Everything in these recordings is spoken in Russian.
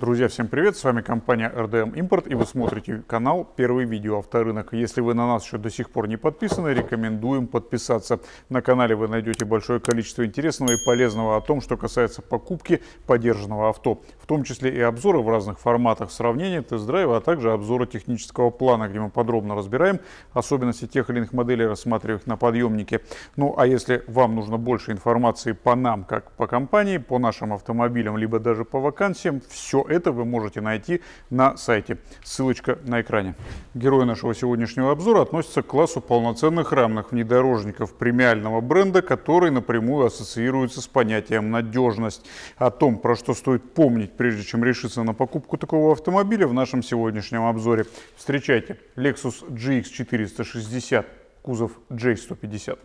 Друзья, всем привет! С вами компания RDM Import и вы смотрите канал Первый видео Авторынок. Если вы на нас еще до сих пор не подписаны, рекомендуем подписаться. На канале вы найдете большое количество интересного и полезного о том, что касается покупки подержанного авто том числе и обзоры в разных форматах сравнения, тест-драйва, а также обзоры технического плана, где мы подробно разбираем особенности тех или иных моделей, рассматривая их на подъемнике. Ну а если вам нужно больше информации по нам, как по компании, по нашим автомобилям, либо даже по вакансиям, все это вы можете найти на сайте. Ссылочка на экране. Герои нашего сегодняшнего обзора относятся к классу полноценных рамных внедорожников премиального бренда, который напрямую ассоциируется с понятием надежность. О том, про что стоит помнить прежде чем решиться на покупку такого автомобиля, в нашем сегодняшнем обзоре встречайте Lexus GX460, кузов J150.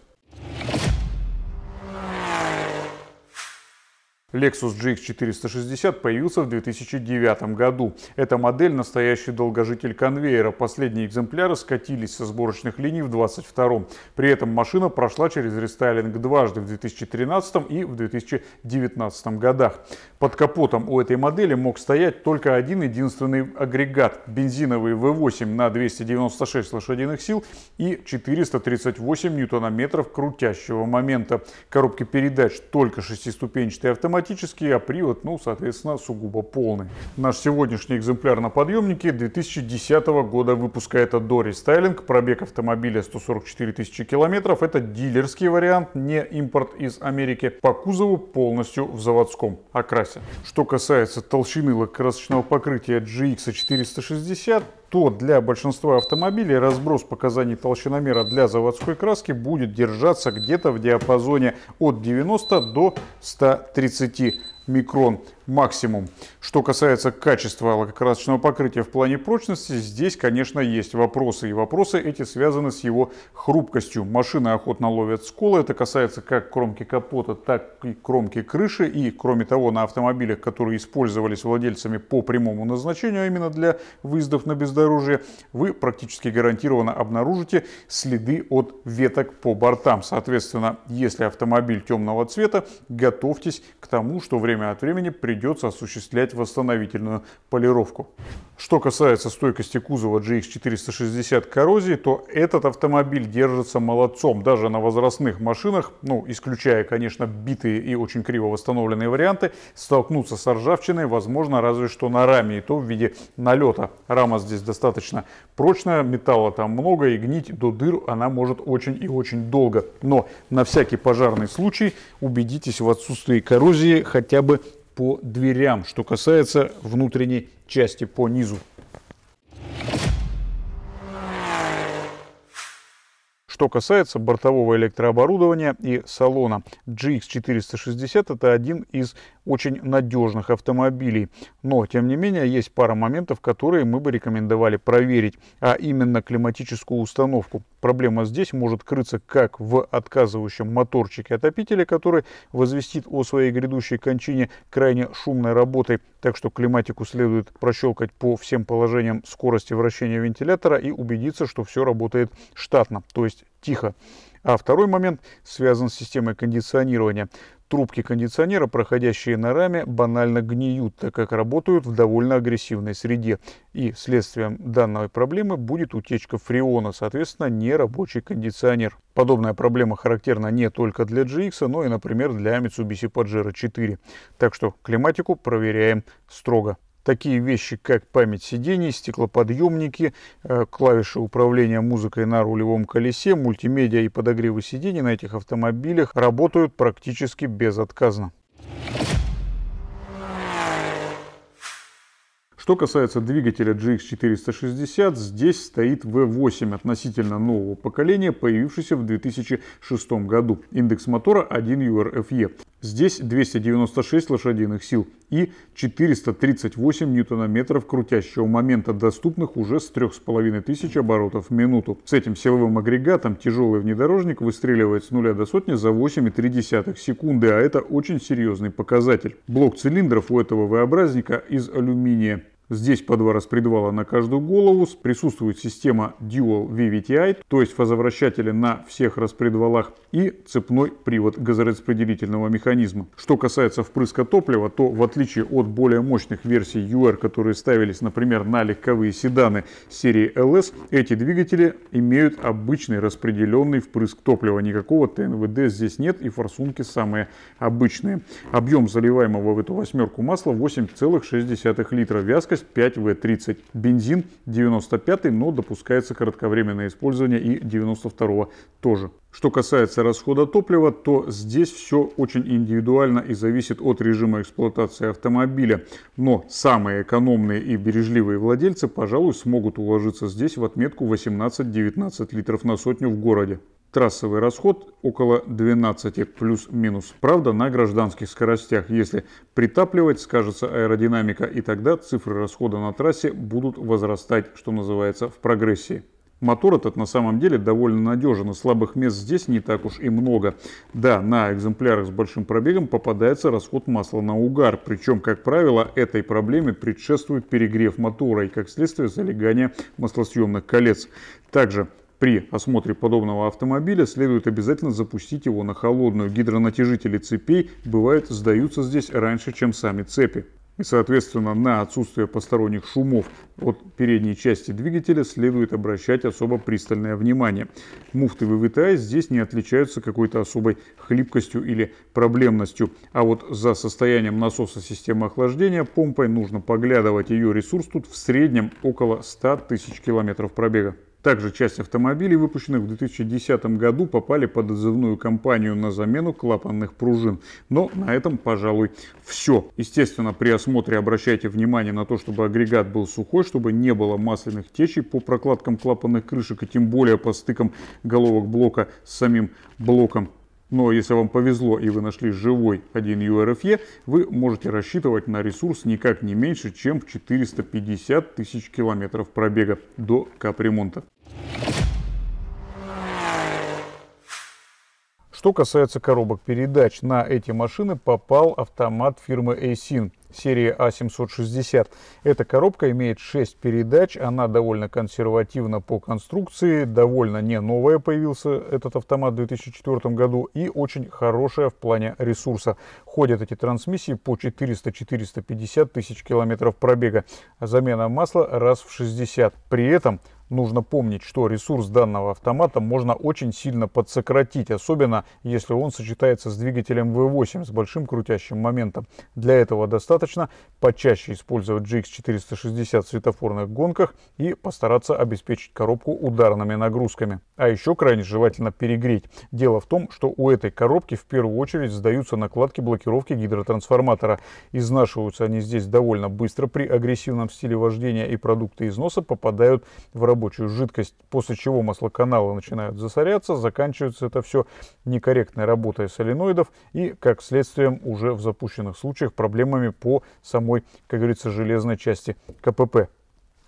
Lexus GX460 появился в 2009 году. Эта модель – настоящий долгожитель конвейера. Последние экземпляры скатились со сборочных линий в 22-м. При этом машина прошла через рестайлинг дважды в 2013 и в 2019 годах. Под капотом у этой модели мог стоять только один единственный агрегат – бензиновый V8 на 296 лошадиных сил и 438 ньютонометров крутящего момента. Коробки передач только шестиступенчатый автомат автоматический, а привод, ну, соответственно, сугубо полный. Наш сегодняшний экземпляр на подъемнике 2010 года выпуска. Это Dory Styling, пробег автомобиля 144 тысячи километров. Это дилерский вариант, не импорт из Америки. По кузову полностью в заводском окрасе. Что касается толщины лакокрасочного покрытия GX 460, то для большинства автомобилей разброс показаний толщиномера для заводской краски будет держаться где-то в диапазоне от 90 до 130 микрон максимум. Что касается качества лакокрасочного покрытия в плане прочности, здесь, конечно, есть вопросы. И вопросы эти связаны с его хрупкостью. Машины охотно ловят сколы. Это касается как кромки капота, так и кромки крыши. И, кроме того, на автомобилях, которые использовались владельцами по прямому назначению, а именно для выездов на бездорожье, вы практически гарантированно обнаружите следы от веток по бортам. Соответственно, если автомобиль темного цвета, готовьтесь к тому, что время время от времени придется осуществлять восстановительную полировку. Что касается стойкости кузова GX460 к коррозии, то этот автомобиль держится молодцом даже на возрастных машинах, ну, исключая, конечно, битые и очень криво восстановленные варианты, столкнуться с ржавчиной возможно разве что на раме, и то в виде налета. Рама здесь достаточно прочная, металла там много, и гнить до дыр она может очень и очень долго. Но на всякий пожарный случай убедитесь в отсутствии коррозии хотя бы бы по дверям, что касается внутренней части по низу. Что касается бортового электрооборудования и салона, GX460 это один из очень надежных автомобилей. Но, тем не менее, есть пара моментов, которые мы бы рекомендовали проверить, а именно климатическую установку. Проблема здесь может крыться как в отказывающем моторчике отопителя, который возвестит о своей грядущей кончине крайне шумной работой, так что климатику следует прощелкать по всем положениям скорости вращения вентилятора и убедиться, что все работает штатно, то есть тихо. А второй момент связан с системой кондиционирования. Трубки кондиционера, проходящие на раме, банально гниют, так как работают в довольно агрессивной среде. И следствием данной проблемы будет утечка фреона, соответственно, нерабочий кондиционер. Подобная проблема характерна не только для GX, но и, например, для Mitsubishi Pajero 4. Так что климатику проверяем строго такие вещи, как память сидений, стеклоподъемники, э, клавиши управления музыкой на рулевом колесе, мультимедиа и подогревы сидений на этих автомобилях работают практически безотказно. Что касается двигателя GX460, здесь стоит V8 относительно нового поколения, появившийся в 2006 году. Индекс мотора 1 URFE. Здесь 296 лошадиных сил и 438 ньютона-метров крутящего момента, доступных уже с 3500 оборотов в минуту. С этим силовым агрегатом тяжелый внедорожник выстреливает с нуля до сотни за 8,3 секунды, а это очень серьезный показатель. Блок цилиндров у этого V-образника из алюминия Здесь по два распредвала на каждую голову. Присутствует система Dual VVTI, то есть фазовращатели на всех распредвалах и цепной привод газораспределительного механизма. Что касается впрыска топлива, то в отличие от более мощных версий UR, которые ставились, например, на легковые седаны серии LS, эти двигатели имеют обычный распределенный впрыск топлива. Никакого ТНВД здесь нет и форсунки самые обычные. Объем заливаемого в эту восьмерку масла 8,6 литра. Вязкость емкость 5В30. Бензин 95 но допускается кратковременное использование и 92 тоже. Что касается расхода топлива, то здесь все очень индивидуально и зависит от режима эксплуатации автомобиля. Но самые экономные и бережливые владельцы, пожалуй, смогут уложиться здесь в отметку 18-19 литров на сотню в городе. Трассовый расход около 12 плюс-минус. Правда, на гражданских скоростях, если притапливать, скажется аэродинамика, и тогда цифры расхода на трассе будут возрастать, что называется, в прогрессии. Мотор этот на самом деле довольно надежен, и слабых мест здесь не так уж и много. Да, на экземплярах с большим пробегом попадается расход масла на угар, причем, как правило, этой проблеме предшествует перегрев мотора и, как следствие, залегание маслосъемных колец. Также при осмотре подобного автомобиля следует обязательно запустить его на холодную. Гидронатяжители цепей, бывают, сдаются здесь раньше, чем сами цепи. И, соответственно, на отсутствие посторонних шумов от передней части двигателя следует обращать особо пристальное внимание. Муфты ВВТА здесь не отличаются какой-то особой хлипкостью или проблемностью. А вот за состоянием насоса системы охлаждения помпой нужно поглядывать. Ее ресурс тут в среднем около 100 тысяч километров пробега. Также часть автомобилей, выпущенных в 2010 году, попали под отзывную кампанию на замену клапанных пружин. Но на этом, пожалуй, все. Естественно, при осмотре обращайте внимание на то, чтобы агрегат был сухой, чтобы не было масляных течей по прокладкам клапанных крышек и тем более по стыкам головок блока с самим блоком. Но если вам повезло и вы нашли живой 1 URFE, вы можете рассчитывать на ресурс никак не меньше, чем в 450 тысяч километров пробега до капремонта. Что касается коробок передач, на эти машины попал автомат фирмы Asin серии А760. Эта коробка имеет 6 передач, она довольно консервативна по конструкции, довольно не новая появился этот автомат в 2004 году и очень хорошая в плане ресурса. Ходят эти трансмиссии по 400-450 тысяч километров пробега. Замена масла раз в 60. При этом нужно помнить, что ресурс данного автомата можно очень сильно подсократить, особенно если он сочетается с двигателем V8 с большим крутящим моментом. Для этого достаточно почаще использовать GX460 в светофорных гонках и постараться обеспечить коробку ударными нагрузками. А еще крайне желательно перегреть. Дело в том, что у этой коробки в первую очередь сдаются накладки блокировки гидротрансформатора. Изнашиваются они здесь довольно быстро при агрессивном стиле вождения и продукты износа попадают в работу рабочую жидкость, после чего маслоканалы начинают засоряться, заканчивается это все некорректной работой соленоидов и, как следствием, уже в запущенных случаях проблемами по самой, как говорится, железной части КПП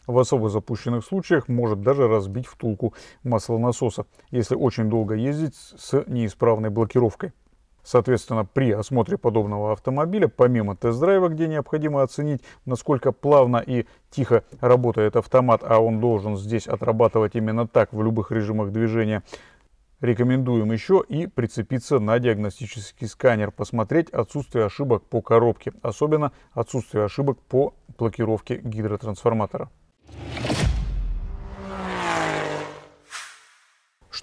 в особо запущенных случаях может даже разбить втулку маслонасоса, если очень долго ездить с неисправной блокировкой. Соответственно, при осмотре подобного автомобиля, помимо тест-драйва, где необходимо оценить, насколько плавно и тихо работает автомат, а он должен здесь отрабатывать именно так в любых режимах движения, Рекомендуем еще и прицепиться на диагностический сканер, посмотреть отсутствие ошибок по коробке, особенно отсутствие ошибок по блокировке гидротрансформатора.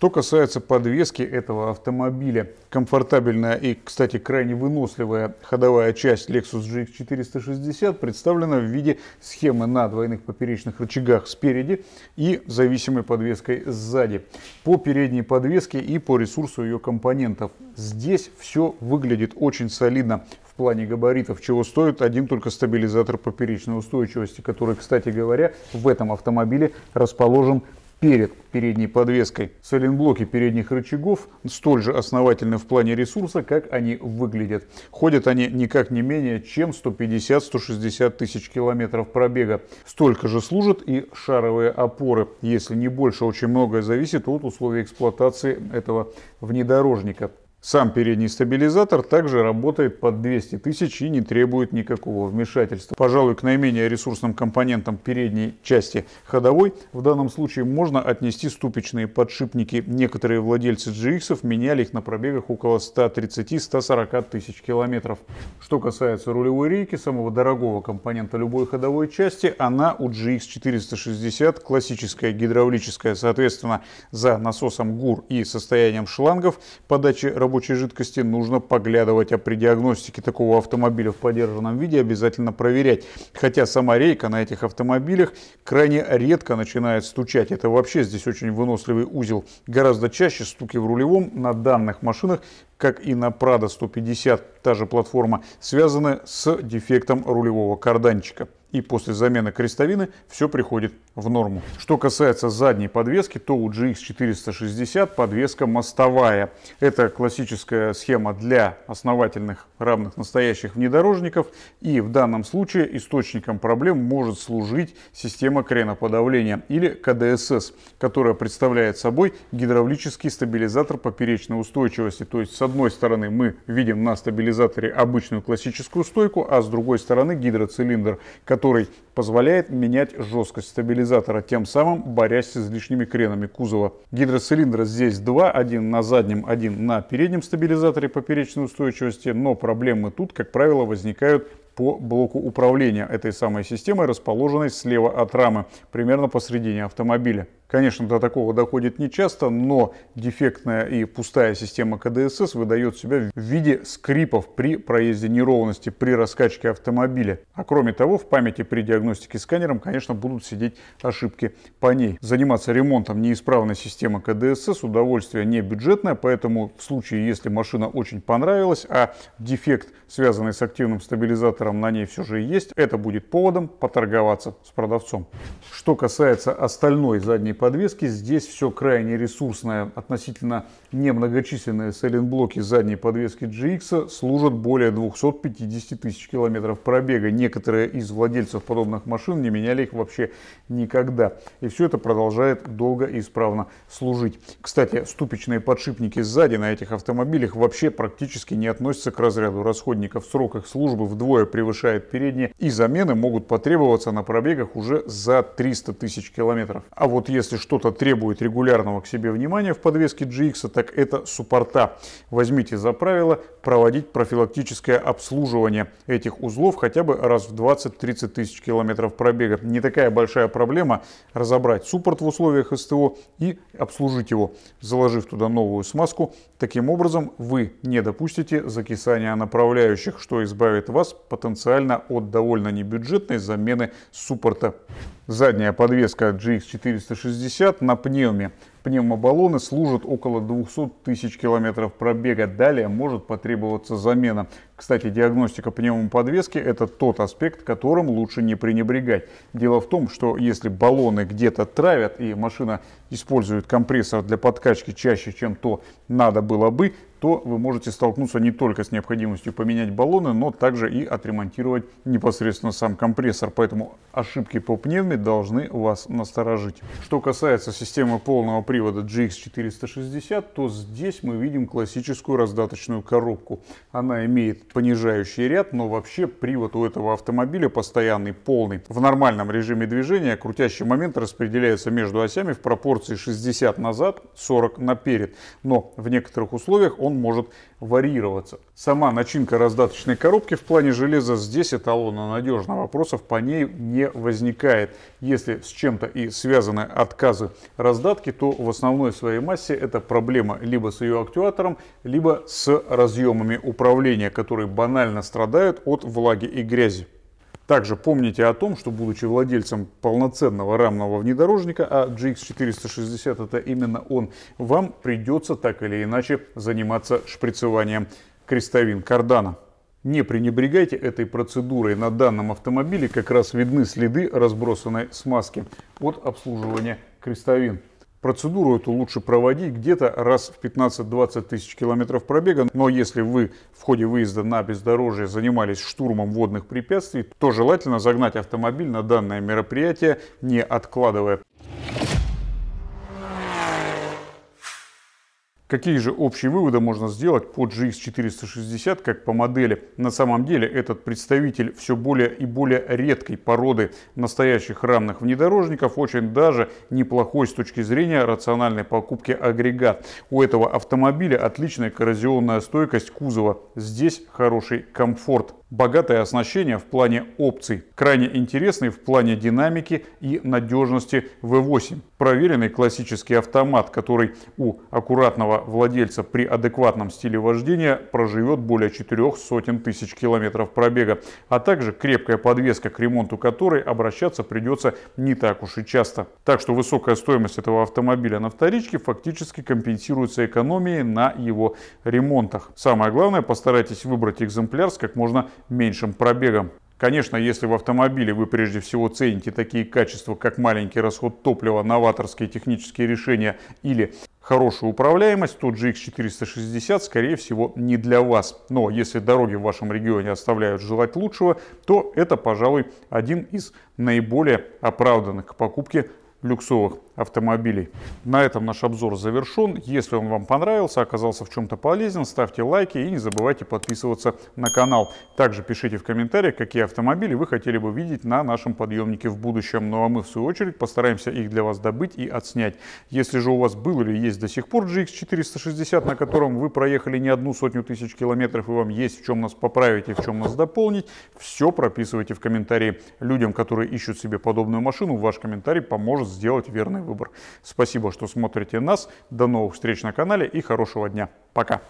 Что касается подвески этого автомобиля, комфортабельная и, кстати, крайне выносливая ходовая часть Lexus GX460 представлена в виде схемы на двойных поперечных рычагах спереди и зависимой подвеской сзади. По передней подвеске и по ресурсу ее компонентов. Здесь все выглядит очень солидно в плане габаритов, чего стоит один только стабилизатор поперечной устойчивости, который, кстати говоря, в этом автомобиле расположен перед передней подвеской соленблоки передних рычагов столь же основательны в плане ресурса, как они выглядят. Ходят они никак не менее чем 150-160 тысяч километров пробега. Столько же служат и шаровые опоры. Если не больше, очень многое зависит от условий эксплуатации этого внедорожника. Сам передний стабилизатор также работает под 200 тысяч и не требует никакого вмешательства. Пожалуй, к наименее ресурсным компонентам передней части ходовой в данном случае можно отнести ступичные подшипники. Некоторые владельцы GX меняли их на пробегах около 130-140 тысяч километров. Что касается рулевой рейки, самого дорогого компонента любой ходовой части, она у GX460 классическая гидравлическая, соответственно, за насосом ГУР и состоянием шлангов подачи работы рабочей жидкости, нужно поглядывать, а при диагностике такого автомобиля в подержанном виде обязательно проверять. Хотя сама рейка на этих автомобилях крайне редко начинает стучать. Это вообще здесь очень выносливый узел. Гораздо чаще стуки в рулевом на данных машинах как и на Prado 150, та же платформа, связаны с дефектом рулевого карданчика и после замены крестовины все приходит в норму. Что касается задней подвески, то у GX460 подвеска мостовая. Это классическая схема для основательных равных настоящих внедорожников. И в данном случае источником проблем может служить система креноподавления или КДСС, которая представляет собой гидравлический стабилизатор поперечной устойчивости. То есть с одной стороны мы видим на стабилизаторе обычную классическую стойку, а с другой стороны гидроцилиндр, который который позволяет менять жесткость стабилизатора, тем самым борясь с излишними кренами кузова. Гидроцилиндра здесь два, один на заднем, один на переднем стабилизаторе поперечной устойчивости, но проблемы тут, как правило, возникают по блоку управления этой самой системой, расположенной слева от рамы, примерно посредине автомобиля. Конечно, до такого доходит не часто, но дефектная и пустая система КДСС выдает себя в виде скрипов при проезде неровности, при раскачке автомобиля. А кроме того, в памяти при диагностике сканером, конечно, будут сидеть ошибки по ней. Заниматься ремонтом неисправной системы КДСС удовольствие не бюджетное, поэтому в случае, если машина очень понравилась, а дефект, связанный с активным стабилизатором, сектором на ней все же и есть, это будет поводом поторговаться с продавцом. Что касается остальной задней подвески, здесь все крайне ресурсное. Относительно немногочисленные сайлентблоки задней подвески GX служат более 250 тысяч километров пробега. Некоторые из владельцев подобных машин не меняли их вообще никогда. И все это продолжает долго и исправно служить. Кстати, ступичные подшипники сзади на этих автомобилях вообще практически не относятся к разряду расходников. Срок их службы вдвое превышает передние, и замены могут потребоваться на пробегах уже за 300 тысяч километров. А вот если что-то требует регулярного к себе внимания в подвеске GX, так это суппорта. Возьмите за правило проводить профилактическое обслуживание этих узлов хотя бы раз в 20-30 тысяч километров пробега. Не такая большая проблема разобрать суппорт в условиях СТО и обслужить его, заложив туда новую смазку. Таким образом, вы не допустите закисания направляющих, что избавит вас потенциально потенциально от довольно небюджетной замены суппорта. Задняя подвеска GX460 на пневме. Пневмобаллоны служат около 200 тысяч километров пробега. Далее может потребоваться замена. Кстати, диагностика пневмоподвески – это тот аспект, которым лучше не пренебрегать. Дело в том, что если баллоны где-то травят и машина использует компрессор для подкачки чаще, чем то надо было бы, то вы можете столкнуться не только с необходимостью поменять баллоны, но также и отремонтировать непосредственно сам компрессор. Поэтому ошибки по пневме должны вас насторожить. Что касается системы полного привода GX460, то здесь мы видим классическую раздаточную коробку. Она имеет понижающий ряд, но вообще привод у этого автомобиля постоянный, полный. В нормальном режиме движения крутящий момент распределяется между осями в пропорции 60 назад, 40 наперед. Но в некоторых условиях он он может варьироваться. Сама начинка раздаточной коробки в плане железа здесь эталона надежна. Вопросов по ней не возникает. Если с чем-то и связаны отказы раздатки, то в основной своей массе это проблема либо с ее актуатором, либо с разъемами управления, которые банально страдают от влаги и грязи. Также помните о том, что будучи владельцем полноценного рамного внедорожника, а GX460 это именно он, вам придется так или иначе заниматься шприцеванием крестовин кардана. Не пренебрегайте этой процедурой. На данном автомобиле как раз видны следы разбросанной смазки от обслуживания крестовин. Процедуру эту лучше проводить где-то раз в 15-20 тысяч километров пробега, но если вы в ходе выезда на бездорожье занимались штурмом водных препятствий, то желательно загнать автомобиль на данное мероприятие, не откладывая. Какие же общие выводы можно сделать по GX460, как по модели? На самом деле этот представитель все более и более редкой породы настоящих рамных внедорожников очень даже неплохой с точки зрения рациональной покупки агрегат. У этого автомобиля отличная коррозионная стойкость кузова, здесь хороший комфорт. Богатое оснащение в плане опций, крайне интересный в плане динамики и надежности V8. Проверенный классический автомат, который у аккуратного конкретного владельца при адекватном стиле вождения проживет более четырех сотен тысяч километров пробега, а также крепкая подвеска, к ремонту которой обращаться придется не так уж и часто. Так что высокая стоимость этого автомобиля на вторичке фактически компенсируется экономией на его ремонтах. Самое главное, постарайтесь выбрать экземпляр с как можно меньшим пробегом. Конечно, если в автомобиле вы прежде всего цените такие качества, как маленький расход топлива, новаторские технические решения или хорошую управляемость, то GX460 скорее всего не для вас. Но если дороги в вашем регионе оставляют желать лучшего, то это, пожалуй, один из наиболее оправданных к покупке люксовых автомобилей. На этом наш обзор завершен. Если он вам понравился, оказался в чем-то полезен, ставьте лайки и не забывайте подписываться на канал. Также пишите в комментариях, какие автомобили вы хотели бы видеть на нашем подъемнике в будущем. Ну а мы в свою очередь постараемся их для вас добыть и отснять. Если же у вас был или есть до сих пор GX460, на котором вы проехали не одну сотню тысяч километров и вам есть в чем нас поправить и в чем нас дополнить, все прописывайте в комментарии. Людям, которые ищут себе подобную машину, ваш комментарий поможет сделать верный выбор. Спасибо, что смотрите нас. До новых встреч на канале и хорошего дня. Пока.